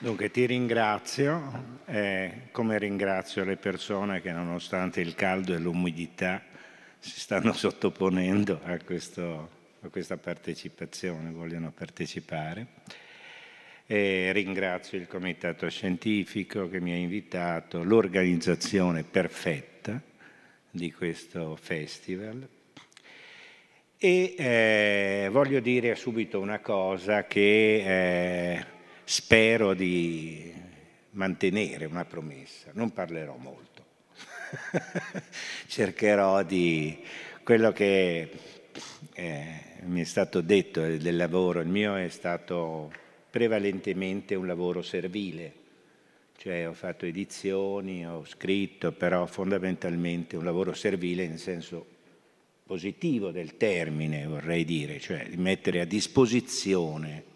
Dunque ti ringrazio, eh, come ringrazio le persone che nonostante il caldo e l'umidità si stanno sottoponendo a, questo, a questa partecipazione, vogliono partecipare. E ringrazio il comitato scientifico che mi ha invitato, l'organizzazione perfetta di questo festival. E eh, voglio dire subito una cosa che... Eh, spero di mantenere una promessa, non parlerò molto, cercherò di quello che eh, mi è stato detto del lavoro, il mio è stato prevalentemente un lavoro servile, cioè ho fatto edizioni, ho scritto, però fondamentalmente un lavoro servile in senso positivo del termine, vorrei dire, cioè di mettere a disposizione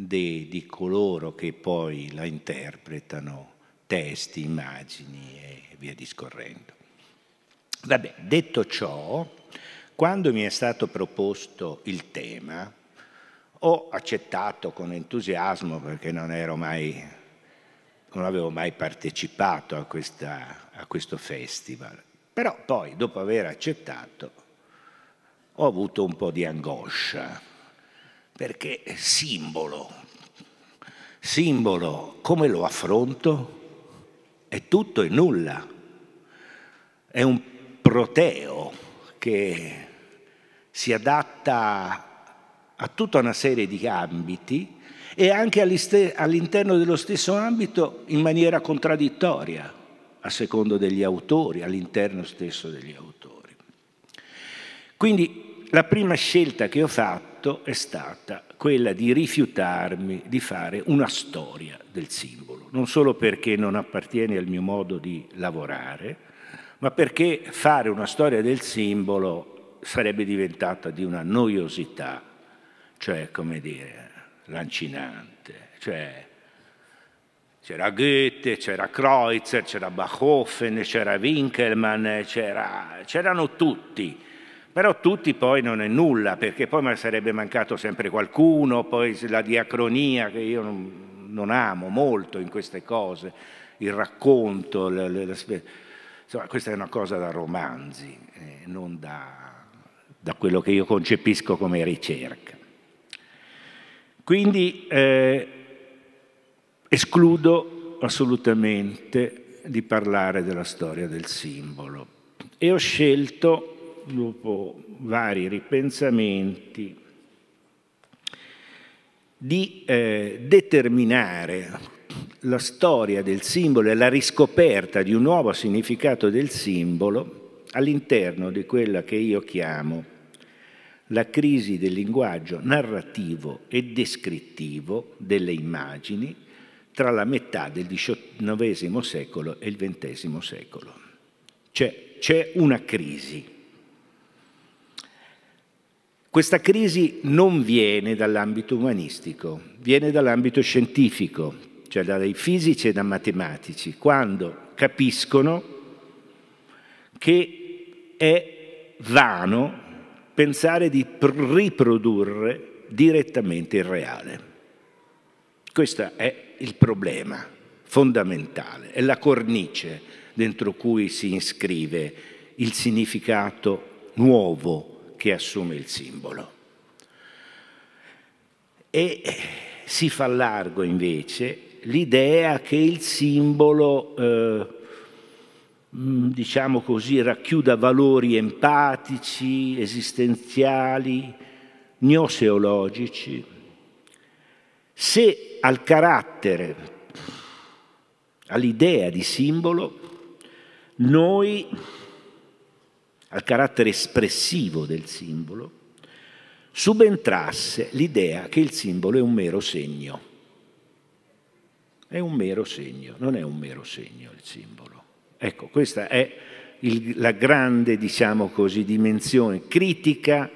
de, di coloro che poi la interpretano, testi, immagini e via discorrendo. Vabbè, detto ciò, quando mi è stato proposto il tema, ho accettato con entusiasmo perché non ero mai, non avevo mai partecipato a, questa, a questo festival. Però poi, dopo aver accettato, ho avuto un po' di angoscia, perché simbolo, simbolo, come lo affronto? È tutto e nulla, è un proteo che si adatta a tutta una serie di ambiti e anche all'interno dello stesso ambito in maniera contraddittoria, a secondo degli autori, all'interno stesso degli autori. Quindi la prima scelta che ho fatto fatto è stata quella di rifiutarmi di fare una storia del simbolo, non solo perché non appartiene al mio modo di lavorare, ma perché fare una storia del simbolo sarebbe diventata di una noiosità, cioè, come dire, lancinante. Cioè, c'era Goethe, c'era Kreutzer, c'era Bachofen, c'era Winkelmann, c'erano tutti però tutti poi non è nulla, perché poi sarebbe mancato sempre qualcuno, poi la diacronia che io non, non amo molto in queste cose, il racconto, le, le, le, insomma questa è una cosa da romanzi, eh, non da, da, quello che io concepisco come ricerca. Quindi eh, escludo assolutamente di parlare della storia del simbolo e ho scelto dopo vari ripensamenti, di eh, determinare la storia del simbolo e la riscoperta di un nuovo significato del simbolo all'interno di quella che io chiamo la crisi del linguaggio narrativo e descrittivo delle immagini tra la metà del XIX secolo e il XX secolo. Cioè, c'è una crisi questa crisi non viene dall'ambito umanistico, viene dall'ambito scientifico, cioè dai fisici e da matematici, quando capiscono che è vano pensare di riprodurre direttamente il reale. Questo è il problema fondamentale, è la cornice dentro cui si iscrive il significato nuovo che assume il simbolo. E eh, si fa largo invece l'idea che il simbolo, eh, mm, diciamo così, racchiuda valori empatici, esistenziali, gnoseologici. Se al carattere, all'idea di simbolo, noi al carattere espressivo del simbolo, subentrasse l'idea che il simbolo è un mero segno. È un mero segno, non è un mero segno il simbolo. Ecco, questa è il, la grande, diciamo così, dimensione critica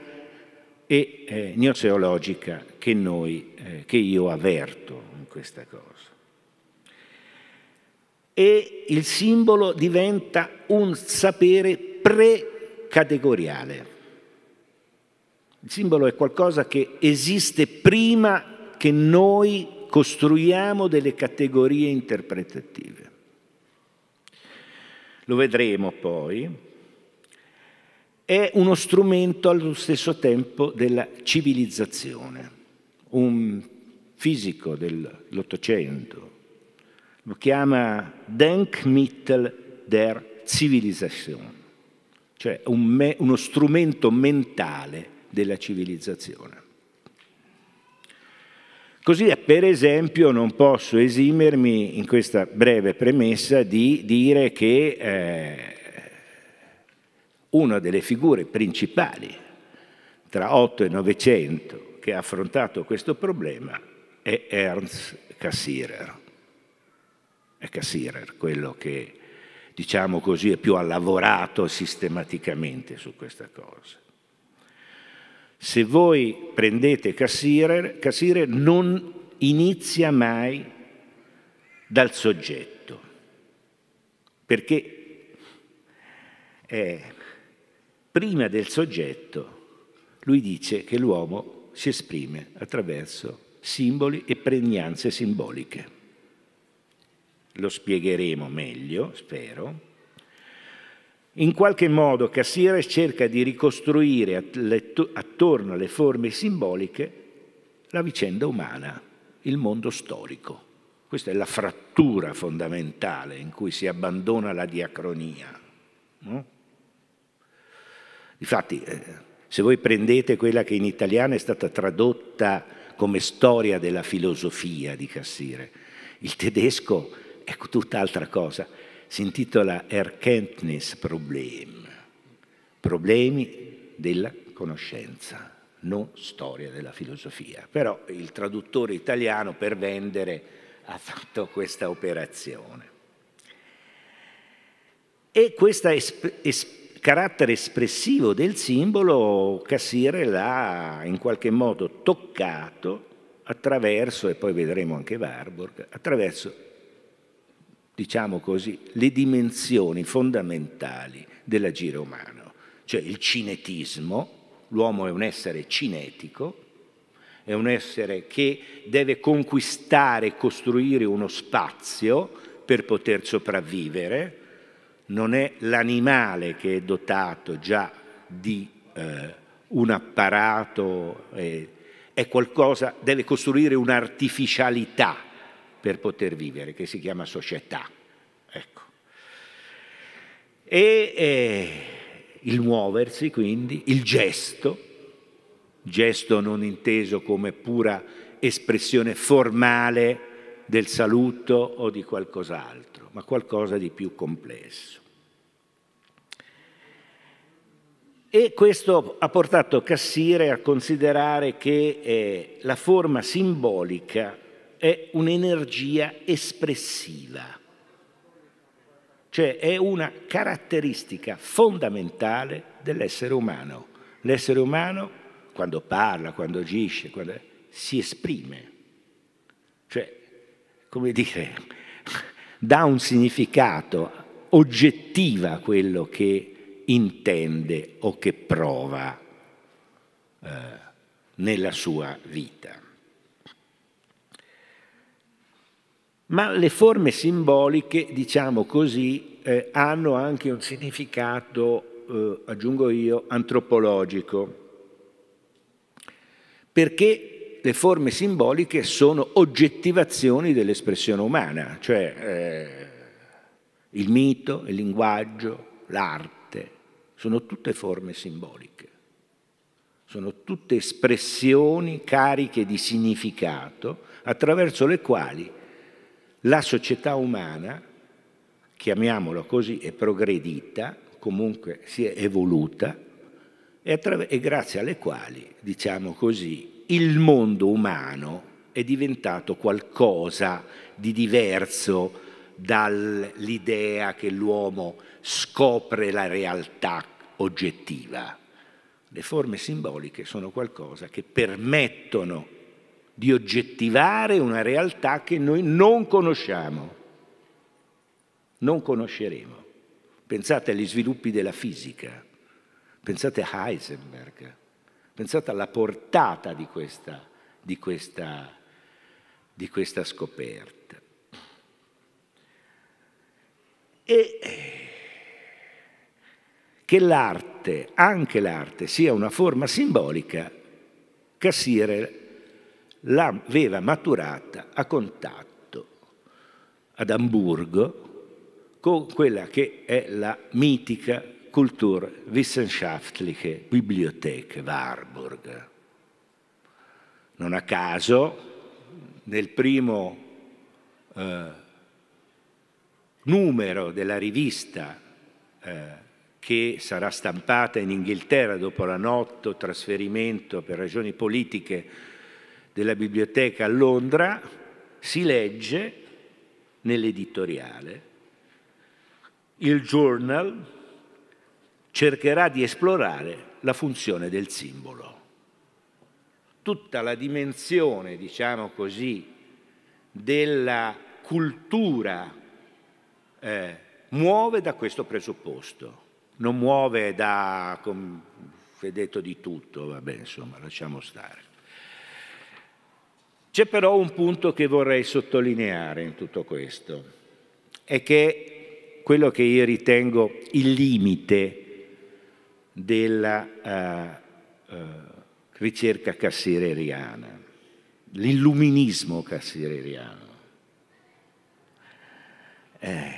e eh, gnoseologica che, noi, eh, che io avverto in questa cosa. E il simbolo diventa un sapere pre categoriale. Il simbolo è qualcosa che esiste prima che noi costruiamo delle categorie interpretative. Lo vedremo poi. È uno strumento allo stesso tempo della civilizzazione. Un fisico dell'Ottocento lo chiama Denkmittel der Zivilisation cioè un me, uno strumento mentale della civilizzazione. Così, per esempio, non posso esimermi in questa breve premessa di dire che eh, una delle figure principali tra 8 e 900 che ha affrontato questo problema è Ernst Cassirer. È Cassirer quello che diciamo così, e più ha lavorato sistematicamente su questa cosa. Se voi prendete Cassire, Cassire non inizia mai dal soggetto, perché eh, prima del soggetto lui dice che l'uomo si esprime attraverso simboli e pregnanze simboliche lo spiegheremo meglio, spero. In qualche modo Cassire cerca di ricostruire attorno alle forme simboliche la vicenda umana, il mondo storico. Questa è la frattura fondamentale in cui si abbandona la diacronia. No? Difatti, eh, se voi prendete quella che in italiano è stata tradotta come storia della filosofia di Cassire, il tedesco è ecco, tutt'altra cosa. Si intitola Erkenntnis Problem, problemi della conoscenza, non storia della filosofia. Però il traduttore italiano per vendere ha fatto questa operazione. E questo es es carattere espressivo del simbolo Cassire l'ha in qualche modo toccato attraverso, e poi vedremo anche Warburg, attraverso diciamo così, le dimensioni fondamentali dell'agire umano, cioè il cinetismo, l'uomo è un essere cinetico, è un essere che deve conquistare e costruire uno spazio per poter sopravvivere, non è l'animale che è dotato già di eh, un apparato, eh, è qualcosa, deve costruire un'artificialità per poter vivere, che si chiama società. Ecco. E eh, il muoversi, quindi, il gesto, gesto non inteso come pura espressione formale del saluto o di qualcos'altro, ma qualcosa di più complesso. E questo ha portato Cassire a considerare che eh, la forma simbolica è un'energia espressiva, cioè è una caratteristica fondamentale dell'essere umano. L'essere umano, quando parla, quando agisce, quando... si esprime, cioè, come dire, dà un significato oggettivo a quello che intende o che prova eh, nella sua vita. ma le forme simboliche, diciamo così, eh, hanno anche un significato, eh, aggiungo io, antropologico, perché le forme simboliche sono oggettivazioni dell'espressione umana, cioè eh, il mito, il linguaggio, l'arte, sono tutte forme simboliche, sono tutte espressioni cariche di significato attraverso le quali la società umana, chiamiamola così, è progredita, comunque si è evoluta, e, e grazie alle quali, diciamo così, il mondo umano è diventato qualcosa di diverso dall'idea che l'uomo scopre la realtà oggettiva. Le forme simboliche sono qualcosa che permettono di oggettivare una realtà che noi non conosciamo, non conosceremo. Pensate agli sviluppi della fisica, pensate a Heisenberg, pensate alla portata di questa, di questa, di questa scoperta. E che l'arte, anche l'arte, sia una forma simbolica, Cassirer l'aveva maturata a contatto ad Amburgo con quella che è la mitica Kulturwissenschaftliche Bibliothek Warburg. Non a caso nel primo eh, numero della rivista eh, che sarà stampata in Inghilterra dopo la notto trasferimento per ragioni politiche della biblioteca a Londra si legge nell'editoriale il journal cercherà di esplorare la funzione del simbolo. Tutta la dimensione, diciamo così, della cultura eh, muove da questo presupposto, non muove da, come è detto, di tutto, vabbè, insomma, lasciamo stare. C'è però un punto che vorrei sottolineare in tutto questo, è che quello che io ritengo il limite della uh, uh, ricerca cassireriana, l'illuminismo cassireriano. Eh,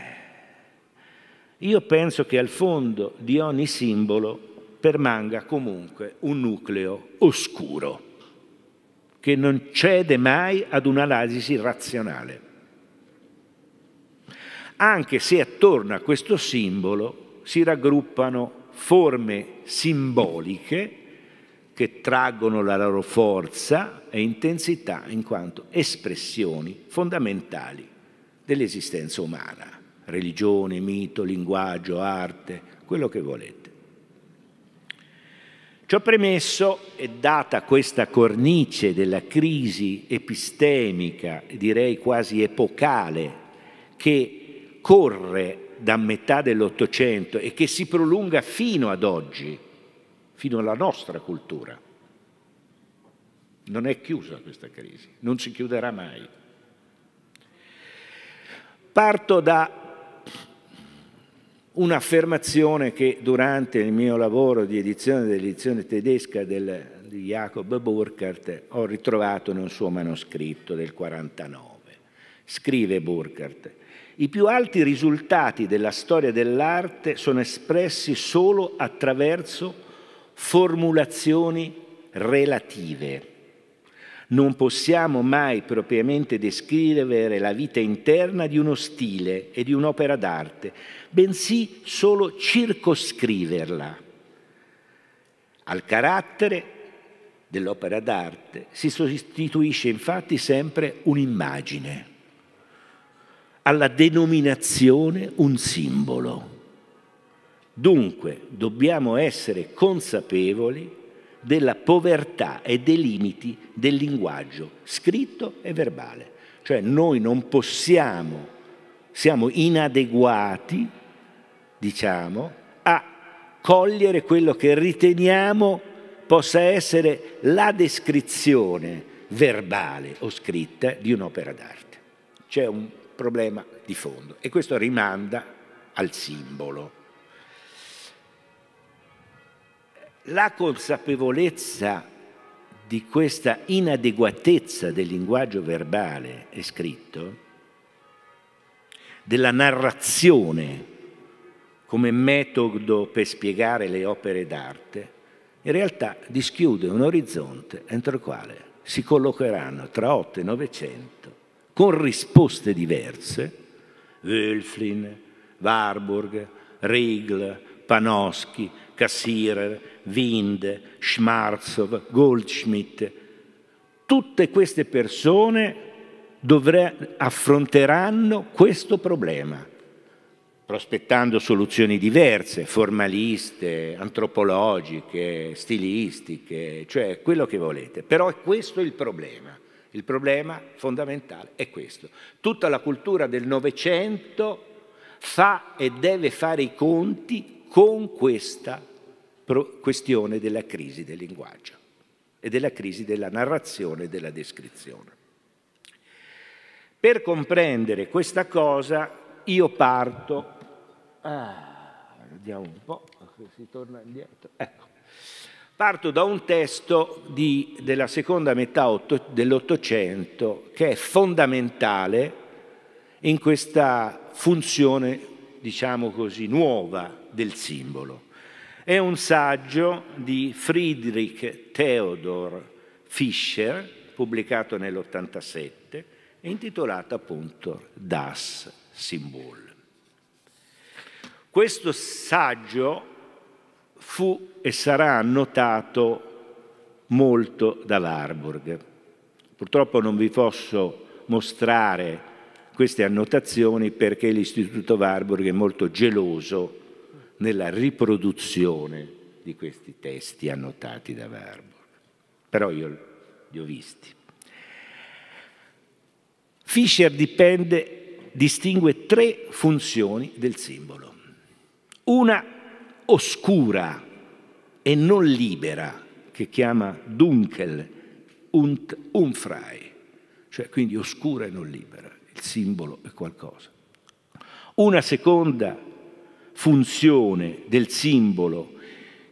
io penso che al fondo di ogni simbolo permanga comunque un nucleo oscuro che non cede mai ad un'analisi razionale. Anche se attorno a questo simbolo si raggruppano forme simboliche che traggono la loro forza e intensità in quanto espressioni fondamentali dell'esistenza umana, religione, mito, linguaggio, arte, quello che volete. Ciò premesso e data questa cornice della crisi epistemica, direi quasi epocale, che corre da metà dell'Ottocento e che si prolunga fino ad oggi, fino alla nostra cultura. Non è chiusa questa crisi, non si chiuderà mai. Parto da un'affermazione che durante il mio lavoro di edizione dell'edizione tedesca del, di Jacob Burckhardt ho ritrovato in un suo manoscritto del 49. Scrive Burckhardt, i più alti risultati della storia dell'arte sono espressi solo attraverso formulazioni relative non possiamo mai propriamente descrivere la vita interna di uno stile e di un'opera d'arte, bensì solo circoscriverla. Al carattere dell'opera d'arte si sostituisce infatti sempre un'immagine, alla denominazione un simbolo. Dunque dobbiamo essere consapevoli della povertà e dei limiti del linguaggio scritto e verbale. Cioè noi non possiamo, siamo inadeguati, diciamo, a cogliere quello che riteniamo possa essere la descrizione verbale o scritta di un'opera d'arte. C'è un problema di fondo e questo rimanda al simbolo. la consapevolezza di questa inadeguatezza del linguaggio verbale e scritto, della narrazione come metodo per spiegare le opere d'arte, in realtà dischiude un orizzonte entro il quale si collocheranno tra 8 e 900 con risposte diverse, Wölflin, Warburg, Riegel, Panoschi, Cassirer, Wind, Schmarzov, Goldschmidt. Tutte queste persone dovre- affronteranno questo problema, prospettando soluzioni diverse, formaliste, antropologiche, stilistiche, cioè quello che volete. Però è questo il problema. Il problema fondamentale è questo. Tutta la cultura del Novecento fa e deve fare i conti con questa questione della crisi del linguaggio e della crisi della narrazione e della descrizione. Per comprendere questa cosa io parto, ah, un po', si torna indietro, ecco. Parto da un testo di, della seconda metà dell'Ottocento che è fondamentale in questa funzione, diciamo così, nuova del simbolo. È un saggio di Friedrich Theodor Fischer, pubblicato nell'87, intitolato appunto Das Symbol. Questo saggio fu e sarà annotato molto da Warburg. Purtroppo non vi posso mostrare queste annotazioni perché l'Istituto Warburg è molto geloso nella riproduzione di questi testi annotati da Warburg. Però io li ho visti. Fischer dipende, distingue tre funzioni del simbolo. Una oscura e non libera, che chiama Dunkel und Unfrei, cioè quindi oscura e non libera. Il simbolo è qualcosa. Una seconda funzione del simbolo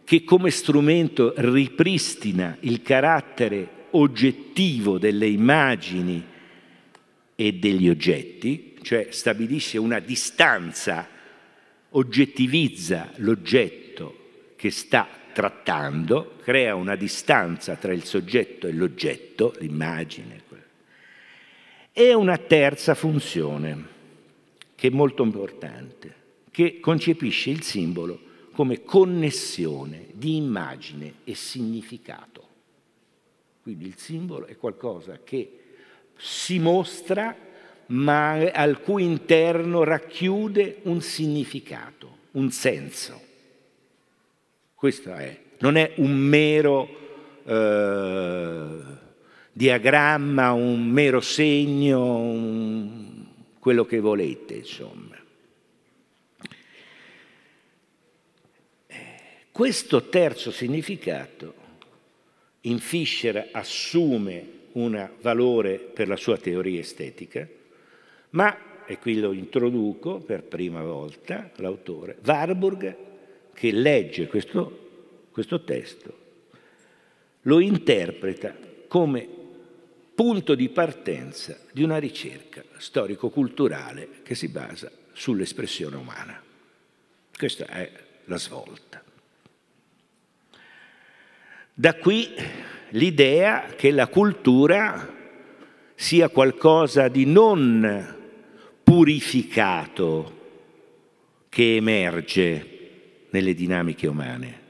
che come strumento ripristina il carattere oggettivo delle immagini e degli oggetti, cioè stabilisce una distanza, oggettivizza l'oggetto che sta trattando, crea una distanza tra il soggetto e l'oggetto, l'immagine. E una terza funzione, che è molto importante, che concepisce il simbolo come connessione di immagine e significato. Quindi il simbolo è qualcosa che si mostra ma al cui interno racchiude un significato, un senso. Questo è, non è un mero eh, diagramma, un mero segno, un, quello che volete, insomma. Questo terzo significato in Fischer assume un valore per la sua teoria estetica, ma, e qui lo introduco per prima volta, l'autore, Warburg, che legge questo, questo testo, lo interpreta come punto di partenza di una ricerca storico-culturale che si basa sull'espressione umana. Questa è la svolta. Da qui l'idea che la cultura sia qualcosa di non purificato che emerge nelle dinamiche umane,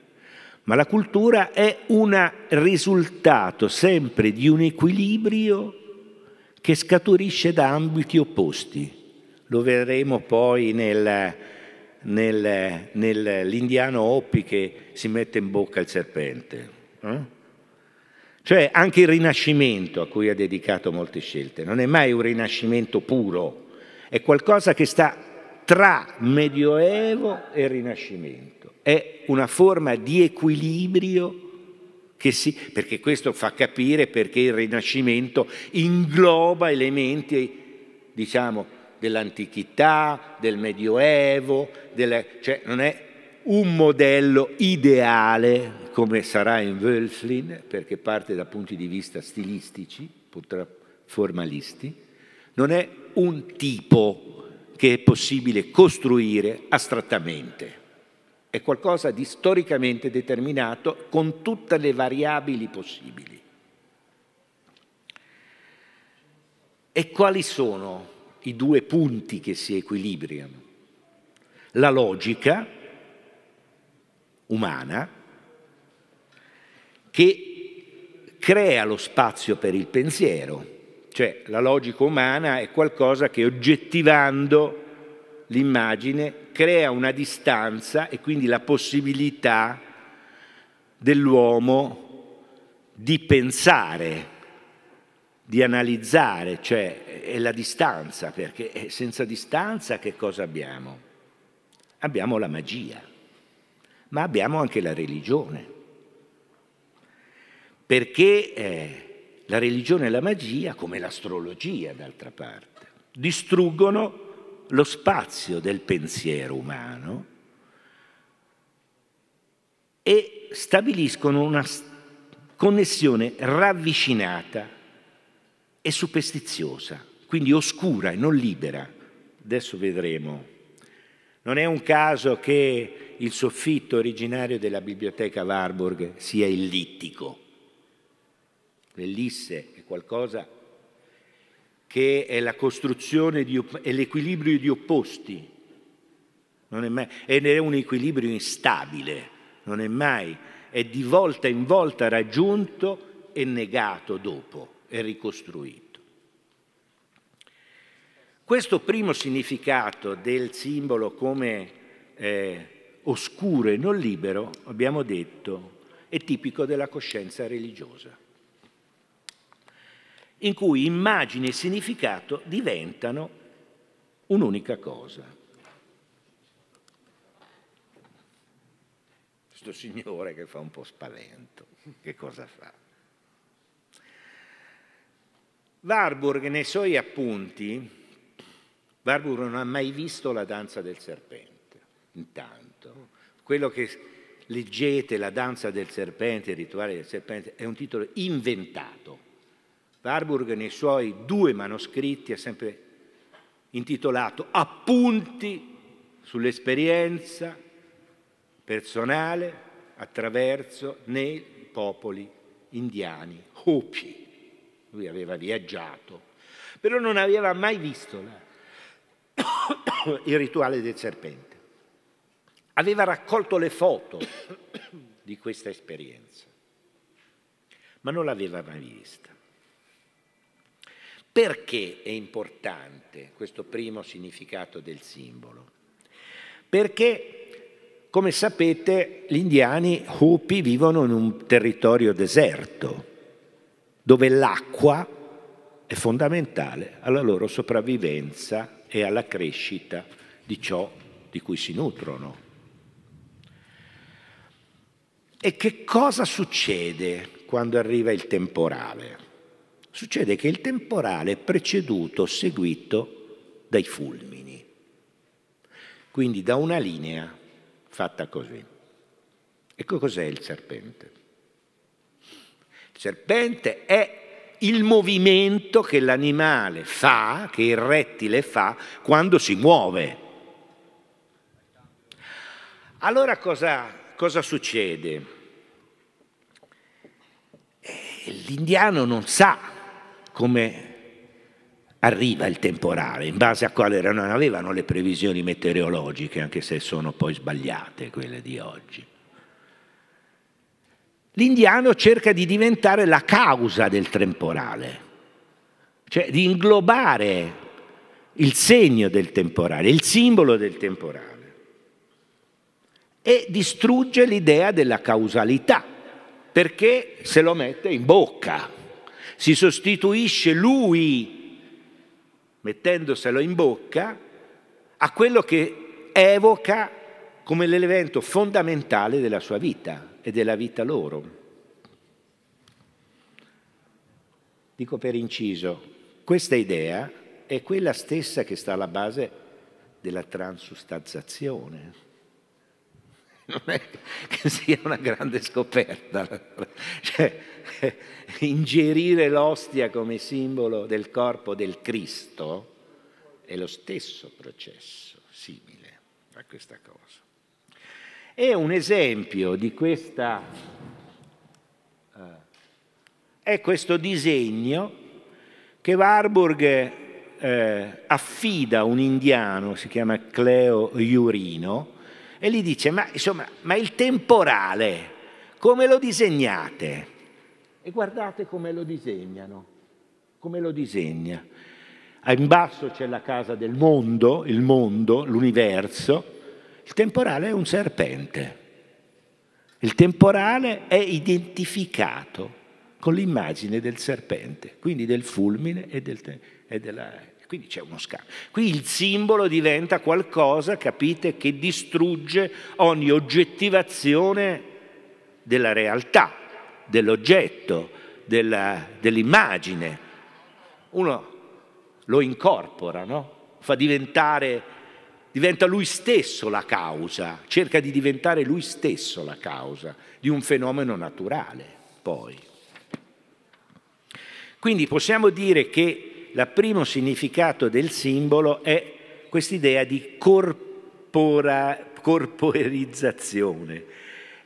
ma la cultura è un risultato sempre di un equilibrio che scaturisce da ambiti opposti. Lo vedremo poi nel, nel, nell'indiano Oppi che si mette in bocca il serpente. No? Eh? Cioè anche il rinascimento a cui ha dedicato molte scelte non è mai un rinascimento puro, è qualcosa che sta tra Medioevo e Rinascimento, è una forma di equilibrio che si, perché questo fa capire perché il Rinascimento ingloba elementi, diciamo, dell'antichità, del Medioevo, della, cioè non è un modello ideale come sarà in Wölflin, perché parte da punti di vista stilistici, purtroppo formalisti, non è un tipo che è possibile costruire astrattamente. È qualcosa di storicamente determinato con tutte le variabili possibili. E quali sono i due punti che si equilibriano? La logica umana che crea lo spazio per il pensiero, cioè la logica umana è qualcosa che oggettivando l'immagine crea una distanza e quindi la possibilità dell'uomo di pensare, di analizzare, cioè è la distanza, perché senza distanza che cosa abbiamo? Abbiamo la magia, ma abbiamo anche la religione perché eh, la religione e la magia, come l'astrologia d'altra parte, distruggono lo spazio del pensiero umano e stabiliscono una connessione ravvicinata e superstiziosa, quindi oscura e non libera. Adesso vedremo. Non è un caso che il soffitto originario della biblioteca Warburg sia ellittico l'ellisse è qualcosa che è la costruzione, di, è l'equilibrio di opposti, non è mai, ed è un equilibrio instabile, non è mai, è di volta in volta raggiunto e negato dopo, è ricostruito. Questo primo significato del simbolo come eh, oscuro e non libero, abbiamo detto, è tipico della coscienza religiosa in cui immagine e significato diventano un'unica cosa. Questo signore che fa un po' spavento, che cosa fa? Warburg nei suoi appunti, Warburg non ha mai visto la danza del serpente, intanto. Quello che leggete, la danza del serpente, il rituale del serpente, è un titolo inventato Warburg nei suoi due manoscritti ha sempre intitolato Appunti sull'esperienza personale attraverso nei popoli indiani, Hopi. Lui aveva viaggiato, però non aveva mai visto la... il rituale del serpente. Aveva raccolto le foto di questa esperienza, ma non l'aveva mai vista. Perché è importante questo primo significato del simbolo? Perché, come sapete, gli indiani Hopi vivono in un territorio deserto, dove l'acqua è fondamentale alla loro sopravvivenza e alla crescita di ciò di cui si nutrono. E che cosa succede quando arriva il temporale? succede che il temporale è preceduto, seguito dai fulmini. Quindi da una linea fatta così. Ecco cos'è il serpente. Il serpente è il movimento che l'animale fa, che il rettile fa, quando si muove. Allora cosa, cosa succede? Eh, l'indiano non sa come arriva il temporale, in base a quale non avevano le previsioni meteorologiche, anche se sono poi sbagliate quelle di oggi. L'indiano cerca di diventare la causa del temporale, cioè di inglobare il segno del temporale, il simbolo del temporale e distrugge l'idea della causalità perché se lo mette in bocca si sostituisce lui, mettendoselo in bocca, a quello che evoca come l'elemento fondamentale della sua vita e della vita loro. Dico per inciso, questa idea è quella stessa che sta alla base della transustanzazione non è che sia una grande scoperta. Cioè, ingerire l'ostia come simbolo del corpo del Cristo è lo stesso processo, simile a questa cosa. È un esempio di questa eh, è questo disegno che Warburg eh, affida un indiano, si chiama Cleo Iurino, e gli dice, ma, insomma, ma il temporale, come lo disegnate? E guardate come lo disegnano, come lo disegna. Ah, in basso c'è la casa del mondo, il mondo, l'universo. Il temporale è un serpente. Il temporale è identificato con l'immagine del serpente, quindi del fulmine e, del, e della quindi c'è uno scambio. Qui il simbolo diventa qualcosa, capite, che distrugge ogni oggettivazione della realtà, dell'oggetto, dell'immagine. Uno lo incorpora, no? fa diventare, diventa lui stesso la causa, cerca di diventare lui stesso la causa di un fenomeno naturale, poi. Quindi possiamo dire che il primo significato del simbolo è quest'idea di corpora, corporizzazione.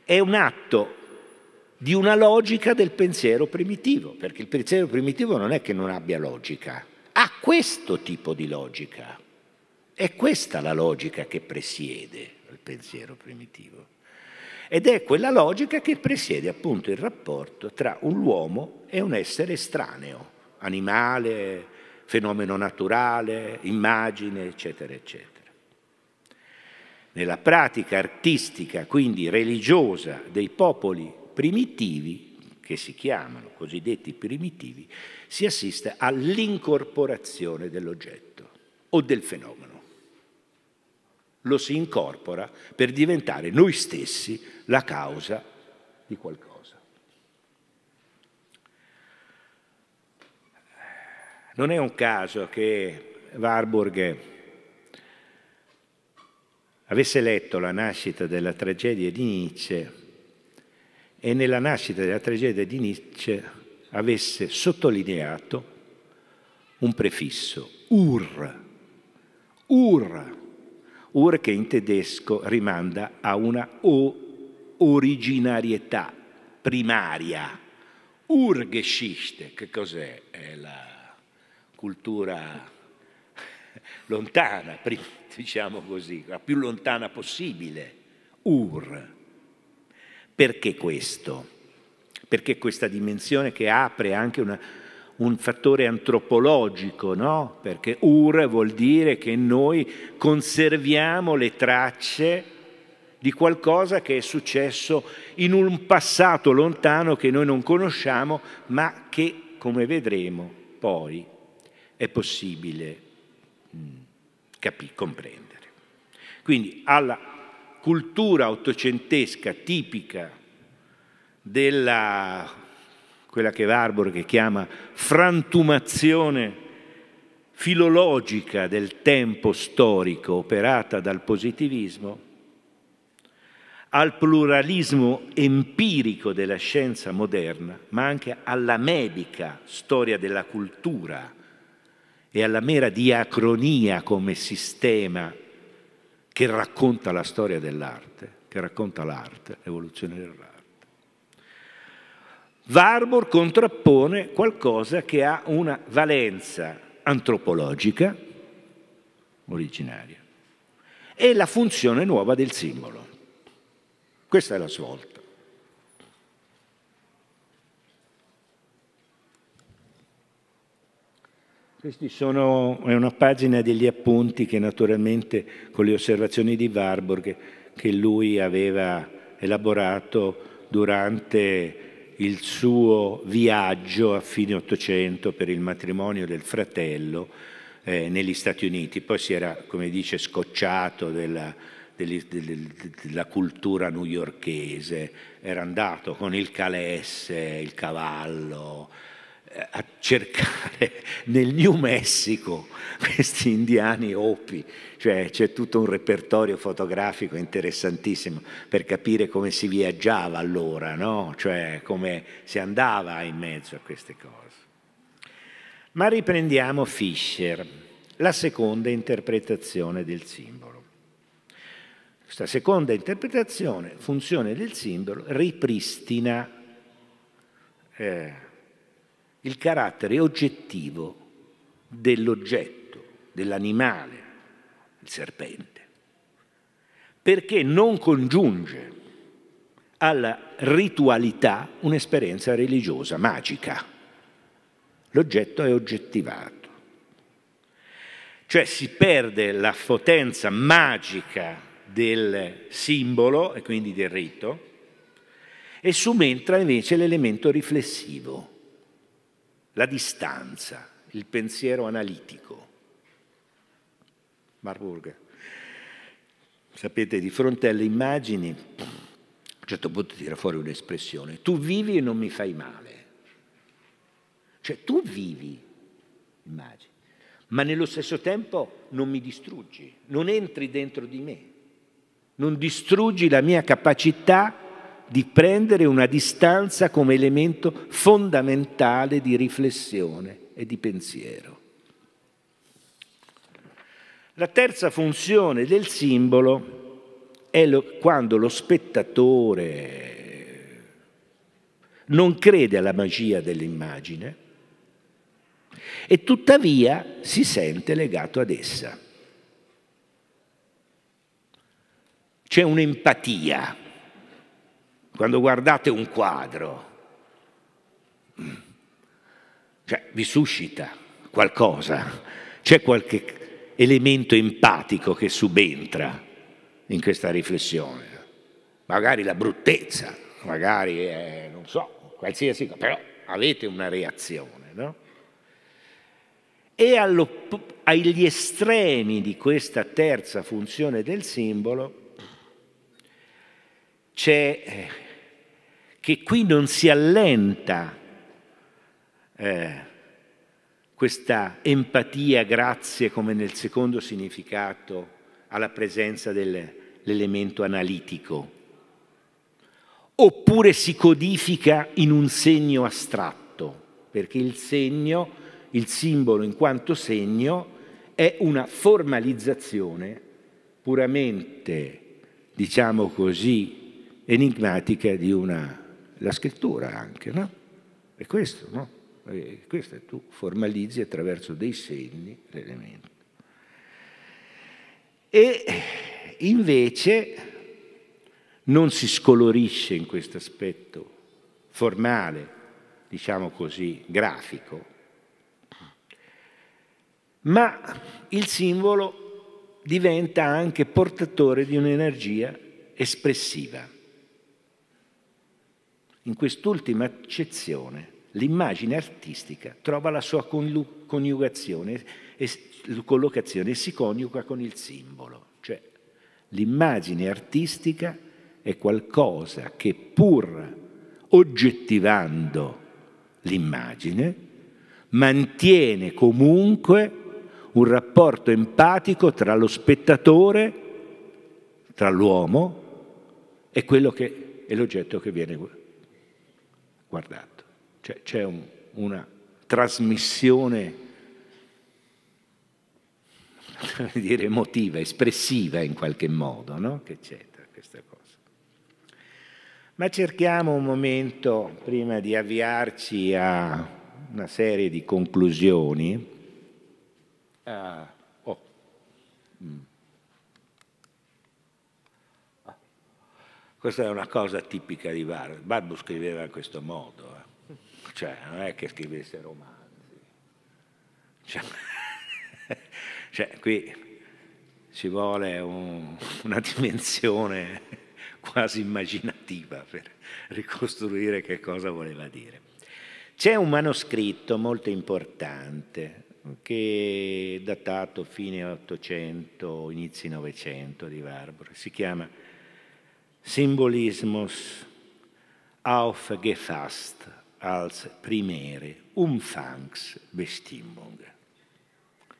È un atto di una logica del pensiero primitivo, perché il pensiero primitivo non è che non abbia logica, ha questo tipo di logica. È questa la logica che presiede il pensiero primitivo. Ed è quella logica che presiede appunto il rapporto tra un uomo e un essere estraneo, animale, fenomeno naturale, immagine, eccetera, eccetera. Nella pratica artistica, quindi religiosa, dei popoli primitivi, che si chiamano cosiddetti primitivi, si assiste all'incorporazione dell'oggetto o del fenomeno. Lo si incorpora per diventare noi stessi la causa di qualcosa. Non è un caso che Warburg avesse letto la nascita della tragedia di Nietzsche e nella nascita della tragedia di Nietzsche avesse sottolineato un prefisso, ur, ur, ur che in tedesco rimanda a una o originarietà primaria. Urgeschichte, che cos'è? È la cultura lontana, diciamo così, la più lontana possibile, Ur. Perché questo? Perché questa dimensione che apre anche una, un fattore antropologico, no? Perché Ur vuol dire che noi conserviamo le tracce di qualcosa che è successo in un passato lontano che noi non conosciamo, ma che, come vedremo poi, è possibile mm, capì, comprendere. Quindi alla cultura ottocentesca tipica della, quella che Warburg chiama frantumazione filologica del tempo storico operata dal positivismo, al pluralismo empirico della scienza moderna, ma anche alla medica storia della cultura e alla mera diacronia come sistema che racconta la storia dell'arte, che racconta l'arte, l'evoluzione dell'arte. Warburg contrappone qualcosa che ha una valenza antropologica originaria e la funzione nuova del simbolo. Questa è la svolta. Questa sono, è una pagina degli appunti che naturalmente con le osservazioni di Warburg che lui aveva elaborato durante il suo viaggio a fine Ottocento per il matrimonio del fratello eh, negli Stati Uniti. Poi si era, come dice, scocciato della, della, della cultura newyorchese, era andato con il calesse, il cavallo, a cercare nel New Messico questi indiani opi, cioè c'è tutto un repertorio fotografico interessantissimo per capire come si viaggiava allora, no? cioè come si andava in mezzo a queste cose. Ma riprendiamo Fischer, la seconda interpretazione del simbolo. Questa seconda interpretazione, funzione del simbolo, ripristina eh, il carattere oggettivo dell'oggetto, dell'animale, il serpente, perché non congiunge alla ritualità un'esperienza religiosa, magica. L'oggetto è oggettivato. Cioè si perde la potenza magica del simbolo e quindi del rito e subentra invece l'elemento riflessivo la distanza, il pensiero analitico. Marburg, sapete, di fronte alle immagini, a un certo punto tira fuori un'espressione, tu vivi e non mi fai male. Cioè tu vivi, immagini, ma nello stesso tempo non mi distruggi, non entri dentro di me, non distruggi la mia capacità di prendere una distanza come elemento fondamentale di riflessione e di pensiero. La terza funzione del simbolo è lo, quando lo spettatore non crede alla magia dell'immagine e tuttavia si sente legato ad essa. C'è un'empatia quando guardate un quadro, cioè, vi suscita qualcosa, c'è qualche elemento empatico che subentra in questa riflessione. Magari la bruttezza, magari, eh, non so, qualsiasi cosa, però avete una reazione, no? E agli estremi di questa terza funzione del simbolo c'è eh, che qui non si allenta eh, questa empatia grazie come nel secondo significato alla presenza dell'elemento analitico, oppure si codifica in un segno astratto, perché il segno, il simbolo in quanto segno, è una formalizzazione puramente, diciamo così, enigmatica di una la scrittura anche, no? È questo, no? E eh, questo tu formalizzi attraverso dei segni l'elemento. E invece non si scolorisce in questo aspetto formale, diciamo così, grafico, ma il simbolo diventa anche portatore di un'energia espressiva. In quest'ultima accezione l'immagine artistica trova la sua coniugazione e collocazione e si coniuga con il simbolo. Cioè l'immagine artistica è qualcosa che pur oggettivando l'immagine mantiene comunque un rapporto empatico tra lo spettatore, tra l'uomo e quello che è l'oggetto che viene guardato. Cioè, c'è un, una trasmissione dire, emotiva, espressiva in qualche modo, no? che c'è da questa cosa. Ma cerchiamo un momento, prima di avviarci a una serie di conclusioni, a Questa è una cosa tipica di Barbu. Barbu scriveva in questo modo, eh. cioè non è che scrivesse romanzi. Cioè, cioè qui ci vuole un, una dimensione quasi immaginativa per ricostruire che cosa voleva dire. C'è un manoscritto molto importante che è datato fine 800, inizi 900 di Barbaro, si chiama Symbolismus aufgefasst als primäre Umfangsbestimmung.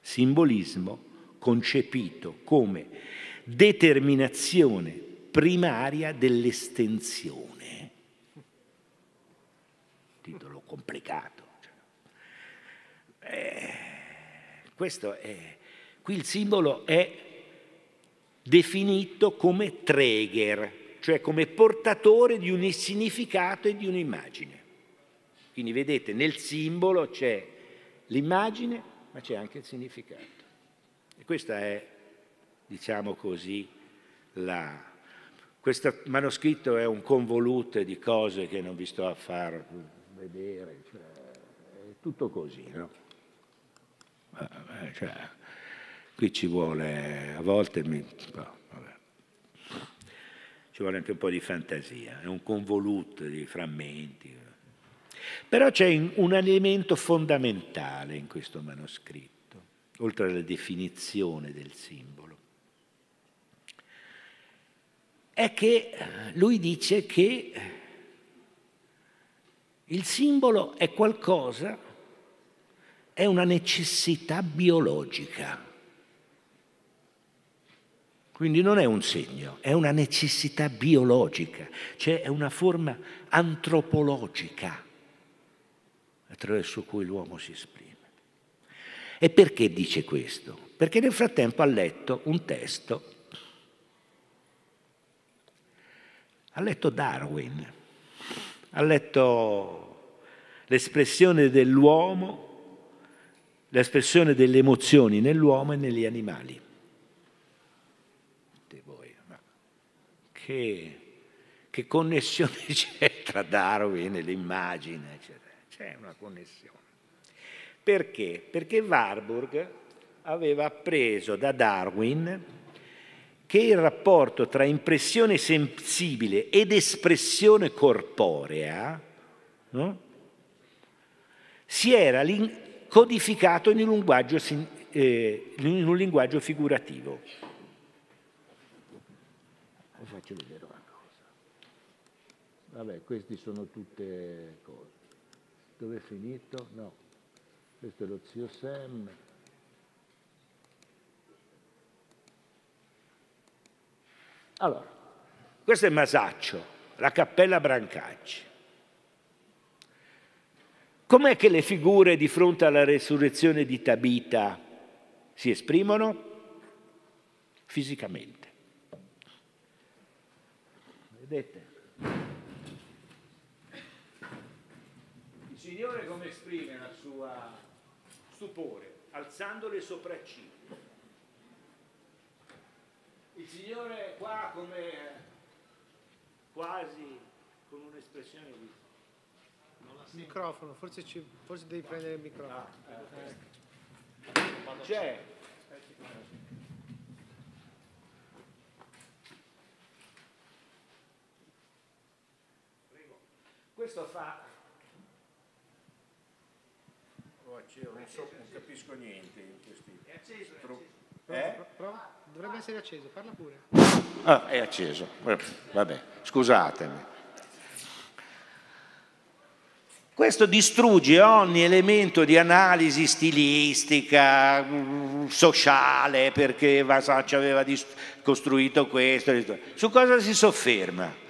Simbolismo concepito come determinazione primaria dell'estensione. Titolo complicato. Eh, questo è, qui il simbolo è definito come Träger, cioè come portatore di un significato e di un'immagine. Quindi vedete, nel simbolo c'è l'immagine, ma c'è anche il significato. E questa è, diciamo così, la... Questo manoscritto è un convoluto di cose che non vi sto a far vedere, cioè, è tutto così, no? Ah, eh, cioè, qui ci vuole, a volte mi... Boh, ci vuole anche un po' di fantasia, è un convoluto di frammenti. Però c'è un elemento fondamentale in questo manoscritto, oltre alla definizione del simbolo, è che eh, lui dice che il simbolo è qualcosa, è una necessità biologica. Quindi non è un segno, è una necessità biologica, cioè è una forma antropologica attraverso cui l'uomo si esprime. E perché dice questo? Perché nel frattempo ha letto un testo, ha letto Darwin, ha letto l'espressione dell'uomo, l'espressione delle emozioni nell'uomo e negli animali. che, che connessione c'è tra Darwin e l'immagine, C'è una connessione. Perché? Perché Warburg aveva appreso da Darwin che il rapporto tra impressione sensibile ed espressione corporea no? si era codificato in un linguaggio, eh, in un linguaggio figurativo. Vi faccio vedere una cosa. Vabbè, questi sono tutte cose. Dove è finito? No. Questo è lo zio Sam. Allora, questo è Masaccio, la cappella Brancacci. Com'è che le figure di fronte alla resurrezione di Tabita si esprimono? Fisicamente. Vedete? Il Signore come esprime la sua stupore? Alzando le sopracciglia. Il Signore qua come quasi con un'espressione di... Microfono, forse, ci, forse, devi prendere il microfono. Ah, eh, eh. C'è Questo fa... Oh, acceso, non, so, non capisco niente in questi... È acceso, è acceso. Eh? Dovrebbe essere acceso, parla pure. Ah, è acceso, eh, vabbè, scusatemi. Questo distrugge ogni elemento di analisi stilistica, sociale, perché Vasaccio aveva costruito questo. Su cosa si sofferma?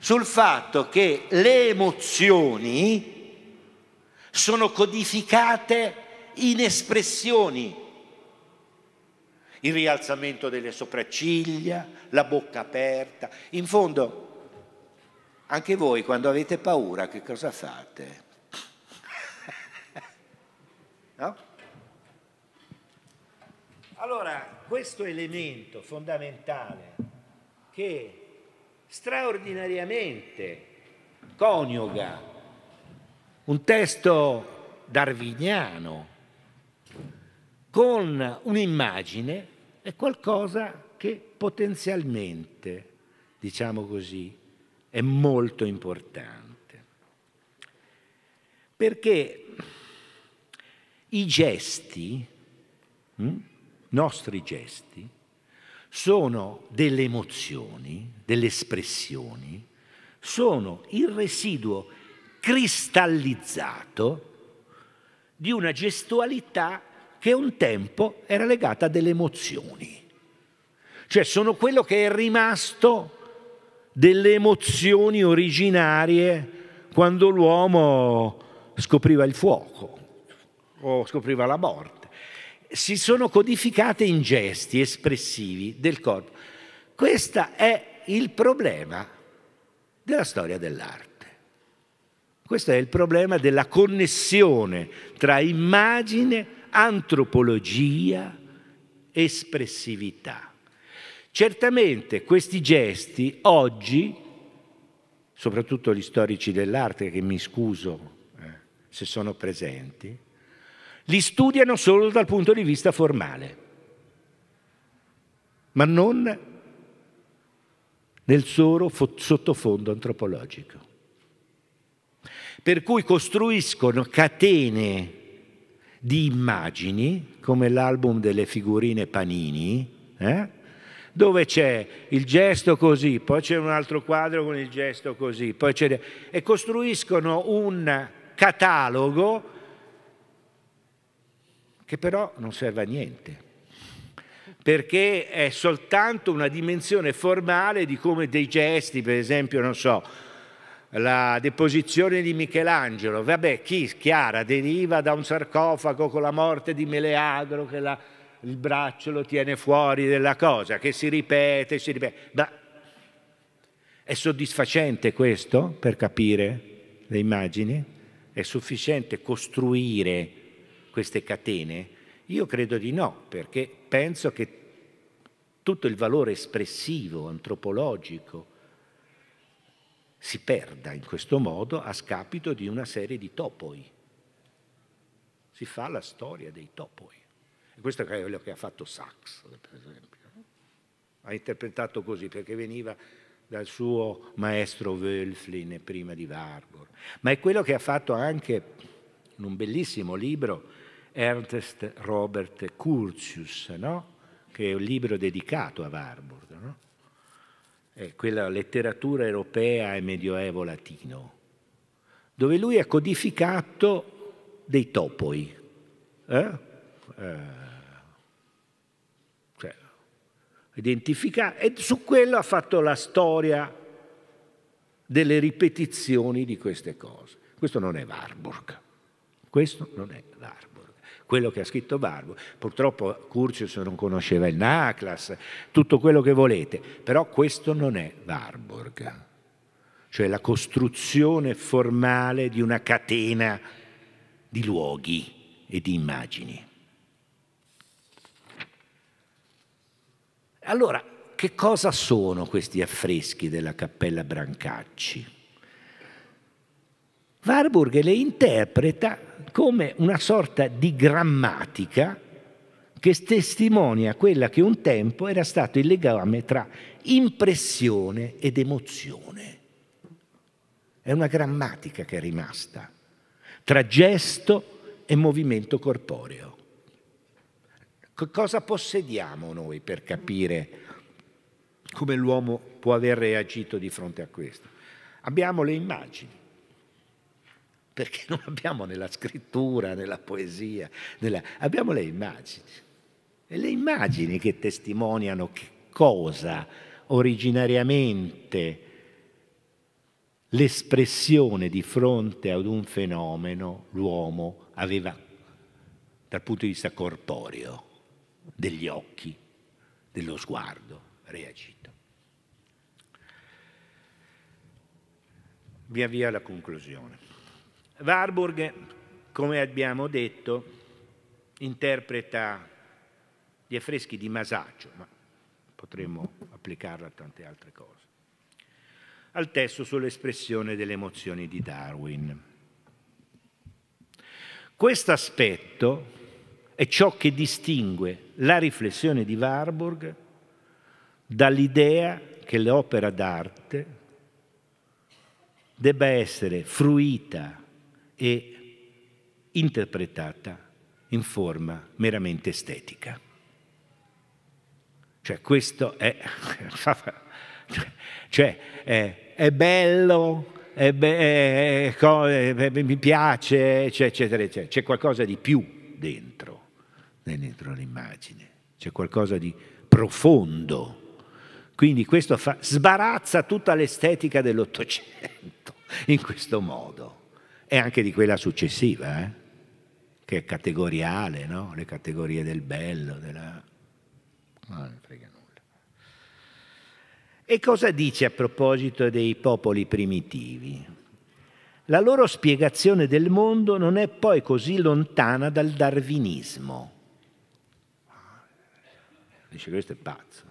sul fatto che le emozioni sono codificate in espressioni. Il rialzamento delle sopracciglia, la bocca aperta. In fondo, anche voi quando avete paura che cosa fate? no? Allora, questo elemento fondamentale che straordinariamente coniuga un testo darwiniano con un'immagine è qualcosa che potenzialmente, diciamo così, è molto importante. Perché i gesti, i hm, nostri gesti, sono delle emozioni, delle espressioni, sono il residuo cristallizzato di una gestualità che un tempo era legata a delle emozioni. Cioè sono quello che è rimasto delle emozioni originarie quando l'uomo scopriva il fuoco o scopriva la morte si sono codificate in gesti espressivi del corpo. Questo è il problema della storia dell'arte. Questo è il problema della connessione tra immagine, antropologia, espressività. Certamente questi gesti oggi, soprattutto gli storici dell'arte, che mi scuso eh, se sono presenti, li studiano solo dal punto di vista formale, ma non nel solo sottofondo antropologico. Per cui costruiscono catene di immagini, come l'album delle figurine Panini, eh? dove c'è il gesto così, poi c'è un altro quadro con il gesto così, poi c'è... e costruiscono un catalogo che però non serve a niente perché è soltanto una dimensione formale di come dei gesti, per esempio, non so, la deposizione di Michelangelo, vabbè, chi chiara deriva da un sarcofago con la morte di Meleagro che la, il braccio lo tiene fuori della cosa, che si ripete, si ripete. Ma è soddisfacente questo per capire le immagini? È sufficiente costruire queste catene? Io credo di no, perché penso che tutto il valore espressivo, antropologico, si perda in questo modo a scapito di una serie di topoi. Si fa la storia dei topoi. E questo è quello che ha fatto Sachs, per esempio. Ha interpretato così perché veniva dal suo maestro Wölflin prima di Warburg, ma è quello che ha fatto anche in un bellissimo libro Ernest Robert Curtius, no? che è un libro dedicato a Warburg, no? è eh, quella letteratura europea e medioevo latino, dove lui ha codificato dei topoi. Eh? Eh cioè, identificare e su quello ha fatto la storia delle ripetizioni di queste cose. Questo non è Warburg. Questo non è Warburg quello che ha scritto Barbo. Purtroppo Curtius non conosceva il Naclas, tutto quello che volete, però questo non è Warburg, cioè la costruzione formale di una catena di luoghi e di immagini. Allora, che cosa sono questi affreschi della Cappella Brancacci? Warburg le interpreta come una sorta di grammatica che testimonia quella che un tempo era stato il legame tra impressione ed emozione. È una grammatica che è rimasta tra gesto e movimento corporeo. C cosa possediamo noi per capire come l'uomo può aver reagito di fronte a questo? Abbiamo le immagini perché non abbiamo nella scrittura, nella poesia, nella... abbiamo le immagini. E le immagini che testimoniano che cosa originariamente l'espressione di fronte ad un fenomeno l'uomo aveva dal punto di vista corporeo, degli occhi, dello sguardo, reagito. Via via alla conclusione. Warburg, come abbiamo detto, interpreta gli affreschi di Masaccio, ma potremmo applicarla a tante altre cose, al testo sull'espressione delle emozioni di Darwin. Questo aspetto è ciò che distingue la riflessione di Warburg dall'idea che l'opera d'arte debba essere fruita e interpretata in forma meramente estetica. Cioè questo è... cioè è, è bello, è be mi piace, eccetera, eccetera. C'è qualcosa di più dentro, dentro l'immagine. C'è qualcosa di profondo. Quindi questo fa, sbarazza tutta l'estetica dell'Ottocento in questo modo e anche di quella successiva, eh? che è categoriale, no? le categorie del bello, della... no, non frega nulla. E cosa dice a proposito dei popoli primitivi? La loro spiegazione del mondo non è poi così lontana dal darwinismo. Dice questo è pazzo.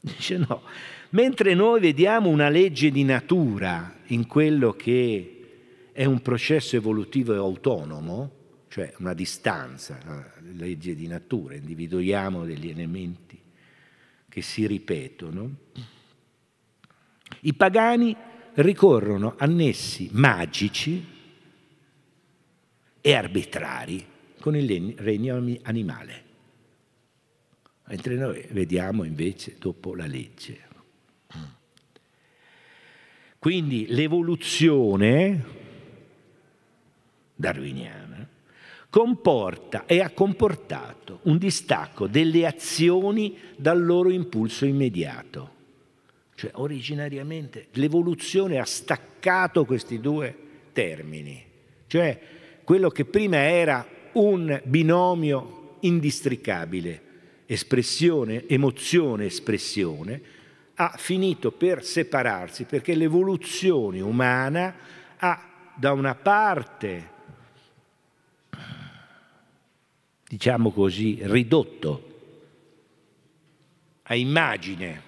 Dice no, mentre noi vediamo una legge di natura in quello che è un processo evolutivo e autonomo, cioè una distanza, la eh, legge di natura, individuiamo degli elementi che si ripetono, i pagani ricorrono a nessi magici e arbitrari con il regno animale, mentre noi vediamo invece dopo la legge. Quindi l'evoluzione darwiniana, comporta e ha comportato un distacco delle azioni dal loro impulso immediato. Cioè originariamente l'evoluzione ha staccato questi due termini, cioè quello che prima era un binomio indistricabile, espressione, emozione, espressione, ha finito per separarsi perché l'evoluzione umana ha da una parte diciamo così, ridotto a immagine,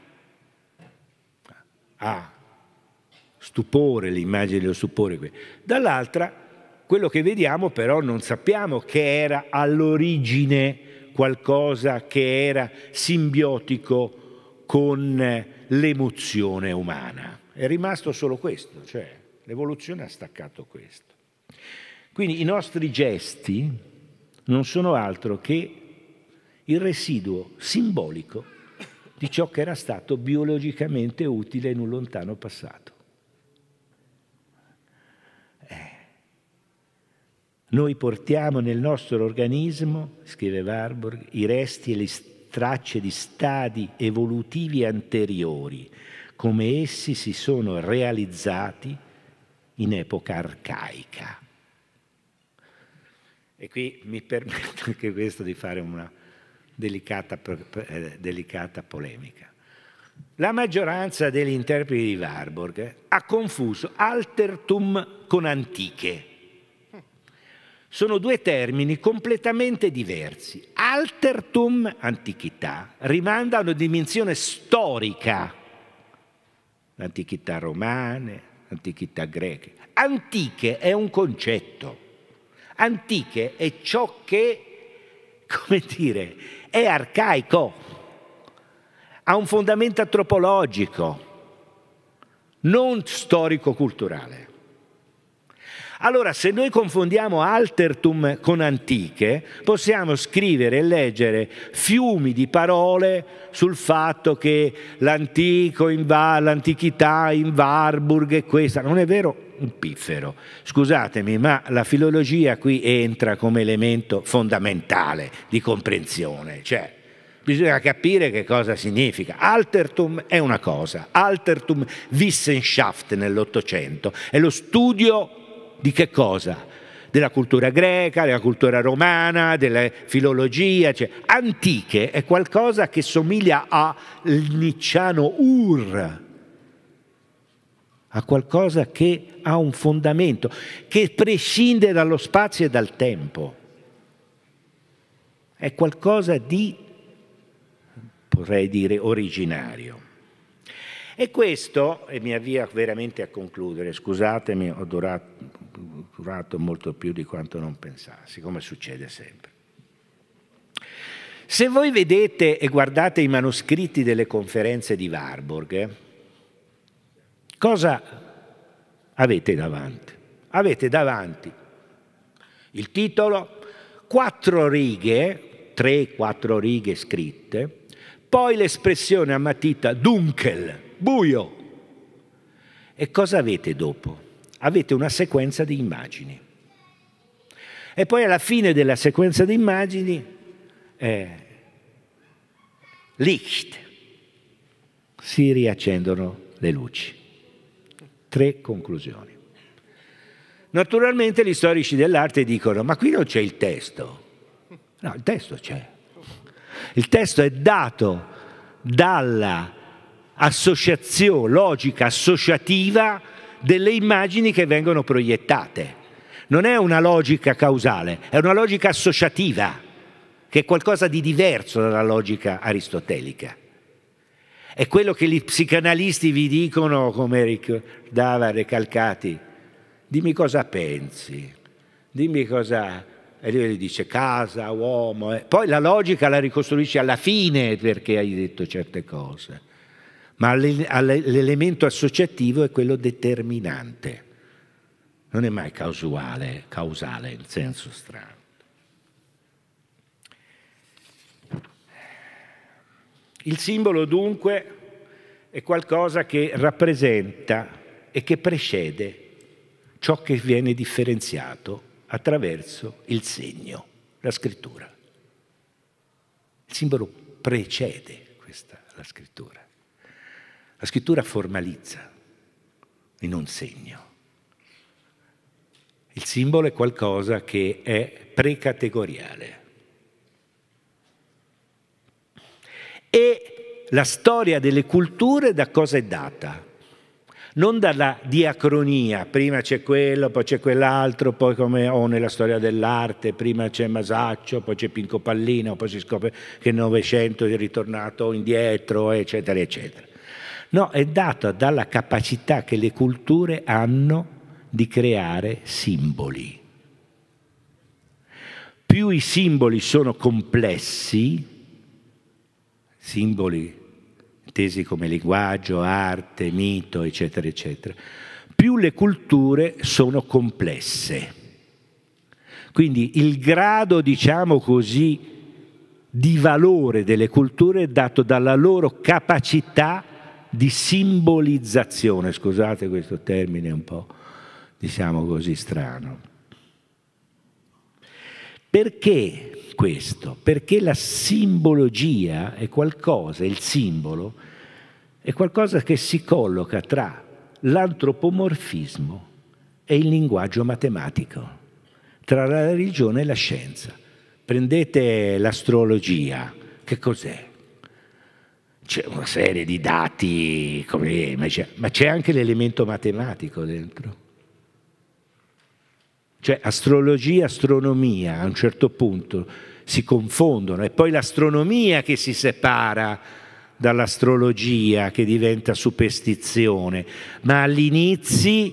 a stupore, l'immagine dello stupore. Dall'altra, quello che vediamo però non sappiamo che era all'origine qualcosa che era simbiotico con l'emozione umana. È rimasto solo questo, cioè l'evoluzione ha staccato questo. Quindi i nostri gesti, non sono altro che il residuo simbolico di ciò che era stato biologicamente utile in un lontano passato. Eh. Noi portiamo nel nostro organismo, scrive Warburg, i resti e le tracce di stadi evolutivi anteriori, come essi si sono realizzati in epoca arcaica. E qui mi permetto anche questo di fare una delicata, eh, delicata polemica. La maggioranza degli interpreti di Warburg ha confuso altertum con antiche. Sono due termini completamente diversi. Altertum, antichità, rimanda a una dimensione storica. L'antichità romane, l'antichità greca. Antiche è un concetto antiche è ciò che, come dire, è arcaico, ha un fondamento antropologico, non storico-culturale. Allora, se noi confondiamo altertum con antiche, possiamo scrivere e leggere fiumi di parole sul fatto che l'antico l'antichità in Warburg è questa. Non è vero? Un piffero. Scusatemi, ma la filologia qui entra come elemento fondamentale di comprensione. Cioè, bisogna capire che cosa significa. Altertum è una cosa, altertum Wissenschaft nell'Ottocento, è lo studio di che cosa? Della cultura greca, della cultura romana, della filologia, cioè, antiche è qualcosa che somiglia al nicciano Ur, a qualcosa che ha un fondamento, che prescinde dallo spazio e dal tempo. È qualcosa di, potrei dire, originario. E questo, e mi avvia veramente a concludere, scusatemi, ho durato durato molto più di quanto non pensassi, come succede sempre. Se voi vedete e guardate i manoscritti delle conferenze di Warburg, cosa avete davanti? Avete davanti il titolo, quattro righe, tre, quattro righe scritte, poi l'espressione a matita dunkel, buio. E cosa avete dopo? avete una sequenza di immagini. E poi alla fine della sequenza di immagini, eh, Licht, si riaccendono le luci. Tre conclusioni. Naturalmente gli storici dell'arte dicono, ma qui non c'è il testo. No, il testo c'è. Il testo è dato dalla associazione, logica associativa delle immagini che vengono proiettate. Non è una logica causale, è una logica associativa, che è qualcosa di diverso dalla logica aristotelica. È quello che gli psicanalisti vi dicono, come ricordava Recalcati, dimmi cosa pensi, dimmi cosa... E lui gli dice casa, uomo. Eh". Poi la logica la ricostruisce alla fine perché hai detto certe cose ma l'elemento associativo è quello determinante. Non è mai causale, causale in senso strano. Il simbolo dunque è qualcosa che rappresenta e che precede ciò che viene differenziato attraverso il segno, la scrittura. Il simbolo precede questa, la scrittura. La scrittura formalizza in un segno. Il simbolo è qualcosa che è precategoriale. E la storia delle culture da cosa è data? Non dalla diacronia, prima c'è quello, poi c'è quell'altro, poi come ho oh, nella storia dell'arte, prima c'è Masaccio, poi c'è Pinco Pallino, poi si scopre che il Novecento è ritornato indietro, eccetera, eccetera. No, è data dalla capacità che le culture hanno di creare simboli. Più i simboli sono complessi, simboli tesi come linguaggio, arte, mito, eccetera, eccetera, più le culture sono complesse. Quindi il grado, diciamo così, di valore delle culture è dato dalla loro capacità di simbolizzazione, scusate questo termine un po' diciamo così strano. Perché questo? Perché la simbologia è qualcosa, il simbolo è qualcosa che si colloca tra l'antropomorfismo e il linguaggio matematico, tra la religione e la scienza. Prendete l'astrologia, che cos'è? c'è una serie di dati, come, ma c'è anche l'elemento matematico dentro. Cioè astrologia e astronomia a un certo punto si confondono e poi l'astronomia che si separa dall'astrologia che diventa superstizione, ma all'inizio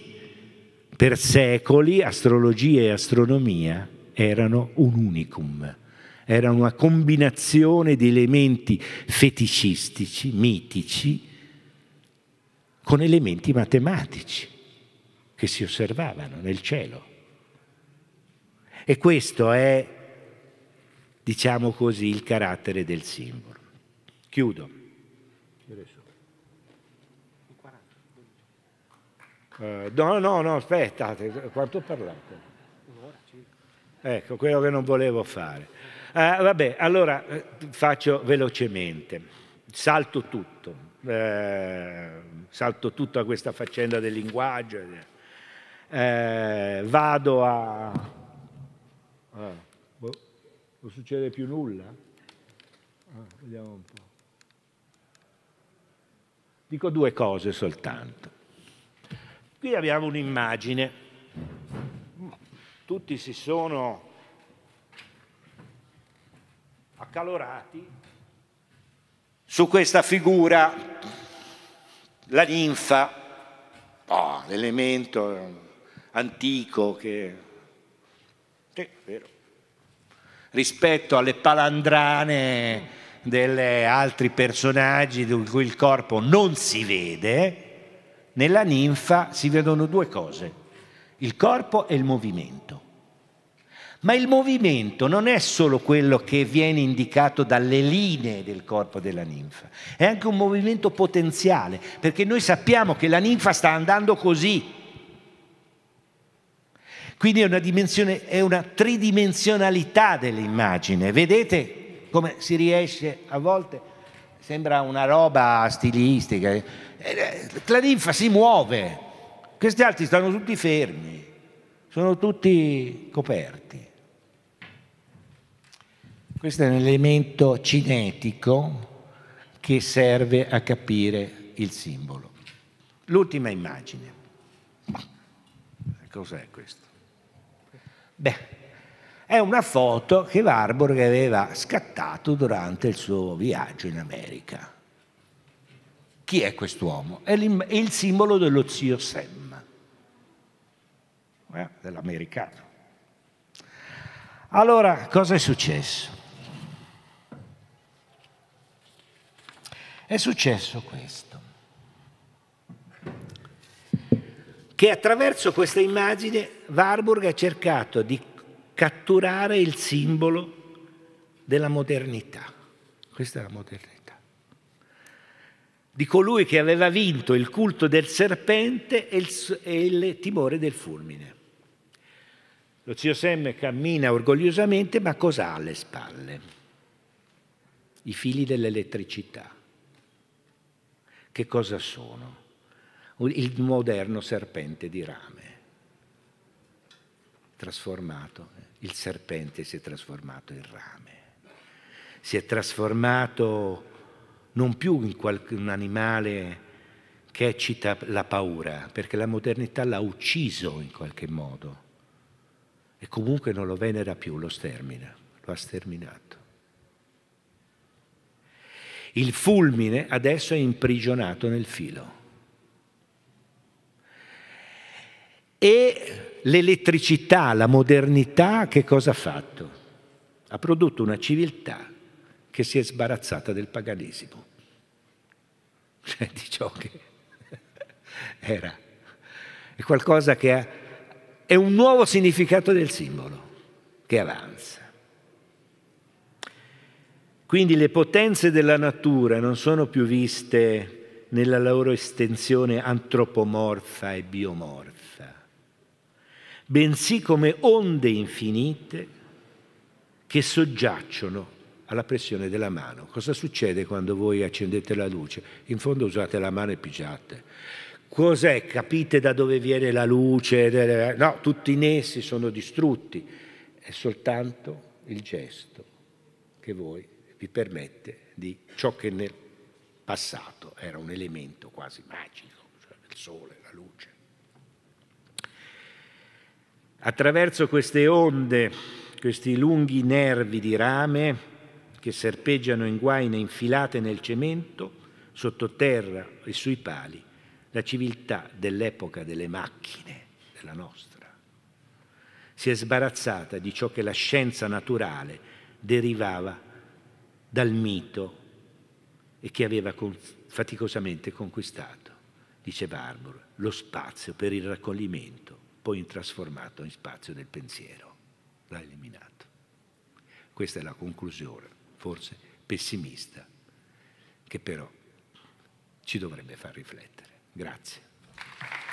per secoli astrologia e astronomia erano un unicum era una combinazione di elementi feticistici, mitici, con elementi matematici che si osservavano nel cielo. E questo è, diciamo così, il carattere del simbolo. Chiudo. Uh, no, no, no, aspettate, quanto ho parlato? Ecco, quello che non volevo fare. Eh, vabbè, allora eh, faccio velocemente, salto tutto, eh, salto tutta questa faccenda del linguaggio, eh, vado a... Ah, boh, non succede più nulla? Ah, vediamo un po'. Dico due cose soltanto. Qui abbiamo un'immagine, tutti si sono accalorati su questa figura, la ninfa, oh, l'elemento antico che... Sì, rispetto alle palandrane degli altri personaggi di cui il corpo non si vede, nella ninfa si vedono due cose, il corpo e il movimento. Ma il movimento non è solo quello che viene indicato dalle linee del corpo della ninfa, è anche un movimento potenziale, perché noi sappiamo che la ninfa sta andando così. Quindi è una, è una tridimensionalità dell'immagine. Vedete come si riesce a volte, sembra una roba stilistica. Eh? Eh, eh, la ninfa si muove, questi altri stanno tutti fermi, sono tutti coperti. Questo è un elemento cinetico che serve a capire il simbolo. L'ultima immagine. Cos'è questo? Beh, è una foto che Warburg aveva scattato durante il suo viaggio in America. Chi è quest'uomo? È, è il simbolo dello zio Sam, eh, dell'americano. Allora, cosa è successo? È successo questo. Che attraverso questa immagine Warburg ha cercato di catturare il simbolo della modernità. Questa è la modernità. Di colui che aveva vinto il culto del serpente e il, e il timore del fulmine. Lo zio Sam cammina orgogliosamente, ma cosa ha alle spalle? I fili dell'elettricità. Che cosa sono? Il moderno serpente di rame, trasformato, eh? il serpente si è trasformato in rame, si è trasformato non più in un animale che eccita la paura, perché la modernità l'ha ucciso in qualche modo e comunque non lo venera più, lo stermina, lo ha sterminato. Il fulmine adesso è imprigionato nel filo. E l'elettricità, la modernità, che cosa ha fatto? Ha prodotto una civiltà che si è sbarazzata del paganesimo. Cioè di ciò che era. È qualcosa che ha... È un nuovo significato del simbolo che avanza. Quindi le potenze della natura non sono più viste nella loro estensione antropomorfa e biomorfa, bensì come onde infinite che soggiacciono alla pressione della mano. Cosa succede quando voi accendete la luce? In fondo usate la mano e pigiate. Cos'è? Capite da dove viene la luce? No, tutti i nessi sono distrutti. È soltanto il gesto che voi vi permette di ciò che nel passato era un elemento quasi magico, cioè il sole, la luce. Attraverso queste onde, questi lunghi nervi di rame che serpeggiano in guaine infilate nel cemento, sottoterra e sui pali, la civiltà dell'epoca delle macchine, della nostra, si è sbarazzata di ciò che la scienza naturale derivava dal mito e che aveva faticosamente conquistato, dice Barbour, lo spazio per il raccoglimento, poi trasformato in spazio del pensiero. L'ha eliminato. Questa è la conclusione, forse pessimista, che però ci dovrebbe far riflettere. Grazie.